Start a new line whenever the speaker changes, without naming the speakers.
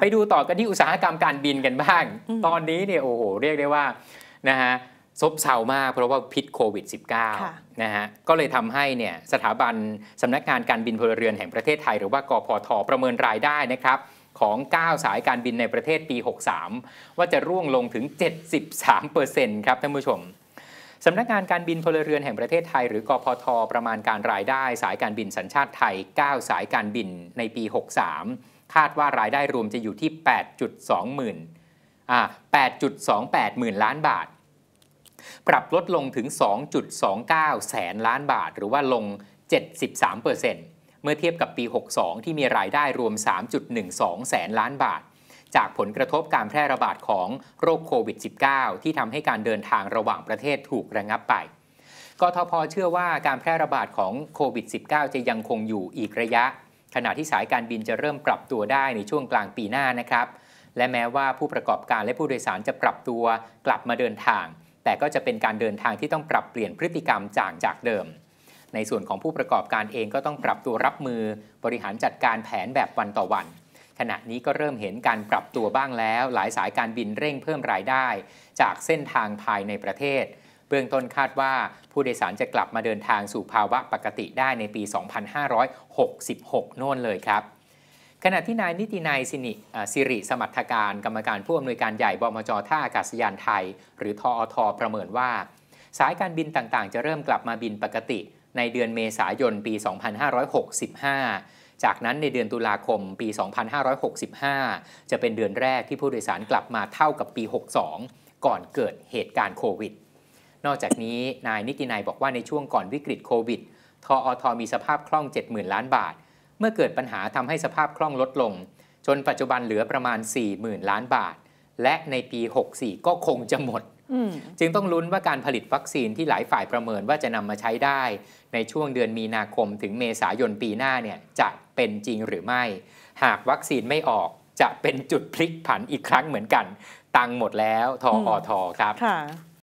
ไปดูต่อกันที่อุตสาหกรรมการบินกันบ้าง ตอนนี้เนี่ยโอ้โหเรียกได้ว่านะฮะซบเซามากเพราะว่าพิษโควิด -19 นะฮะก็เลยทำให้เนี่ยสถาบันสำนักงานการบินพลเรือนแห่งประเทศไทย หรือว่ากพทประเมินรายได้นะครับ ของ 9 สายการบินในประเทศปี 63 ว่าจะร่วงลงถึง 73%ครับ ท่านผู้ชมสำนักงานการบินพลเรือนแห่งประเทศไทย หรือกพทประมาณการรายได้ สายการบินสัญชาติไทย 9 สายการบินในปี 63คาดว่า รายได้รวมจะอยู่ที่ 8.2หมื่น8.28หมื่นล้านบาท ปรับลดลงถึง 2.29 แสนล้านบาท หรือว่าลง 73%เมื่อเทียบกับปี 62 ที่มีรายได้รวม 3.12 แสนล้านบาทจากผลกระทบการแพร่ระบาดของโรคโควิด -19 ที่ทำให้การเดินทางระหว่างประเทศถูกระงับไปกทพเชื่อว่าการแพร่ระบาดของโควิด -19 จะยังคงอยู่อีกระยะขณะที่สายการบินจะเริ่มปรับตัวได้ในช่วงกลางปีหน้านะครับ และแม้ว่าผู้ประกอบการและผู้โดยสารจะปรับตัว กลับมาเดินทาง แต่ก็จะเป็นการเดินทางที่ต้องปรับเปลี่ยนพฤติกรรมจากจากเดิม ในส่วนของผู้ประกอบการเองก็ต้องปรับตัวรับมือบริหารจัดการแผนแบบวันต่อวัน ขณะนี้ก็เริ่มเห็นการปรับตัวบ้างแล้ว หลายสายการบินเร่งเพิ่มรายได้ จากเส้นทางภายในประเทศเบื้องต้นคาดว่าผู้โดยสารจะกลับมาเดินทางสู่ภาวะปกติได้ในปี 2566 โน่นเลยครับ ขณะที่นายนิตินายสินิสิริสมัทการกรรมการผู้อำนวยการใหญ่บมจท่าอากาศยานไทย หรือทออท ประเมินว่า สายการบินต่างๆ จะเริ่มกลับมาบินปกติ ในเดือนเมษายนปี 2565 จากนั้นในเดือนตุลาคมปี 2565 จะเป็นเดือนแรกที่ผู้โดยสารกลับมาเท่ากับปี 62 ก่อนเกิดเหตุการณ์โควิดนอกจากนี้นายนิตินายบอกว่าในช่วงก่อนวิกฤตโควิดทออทมีสภาพคล่อง 70,000 ล้านบาท เมื่อเกิดปัญหาทำให้สภาพคล่องลดลง จนปัจจุบันเหลือประมาณ 40,000 ล้านบาท และในปี 64 ก็คงจะหมดจึงต้องลุ้นว่าการผลิตวัคซีนที่หลายฝ่ายประเมินว่าจะนำมาใช้ได้ ในช่วงเดือนมีนาคมถึงเมษายนปีหน้าเนี่ยจะเป็นจริงหรือไม่ หากวัคซีนไม่ออกจะเป็นจุดพลิกผันอีกครั้งเหมือนกัน ตังหมดแล้ว ทออทอครับ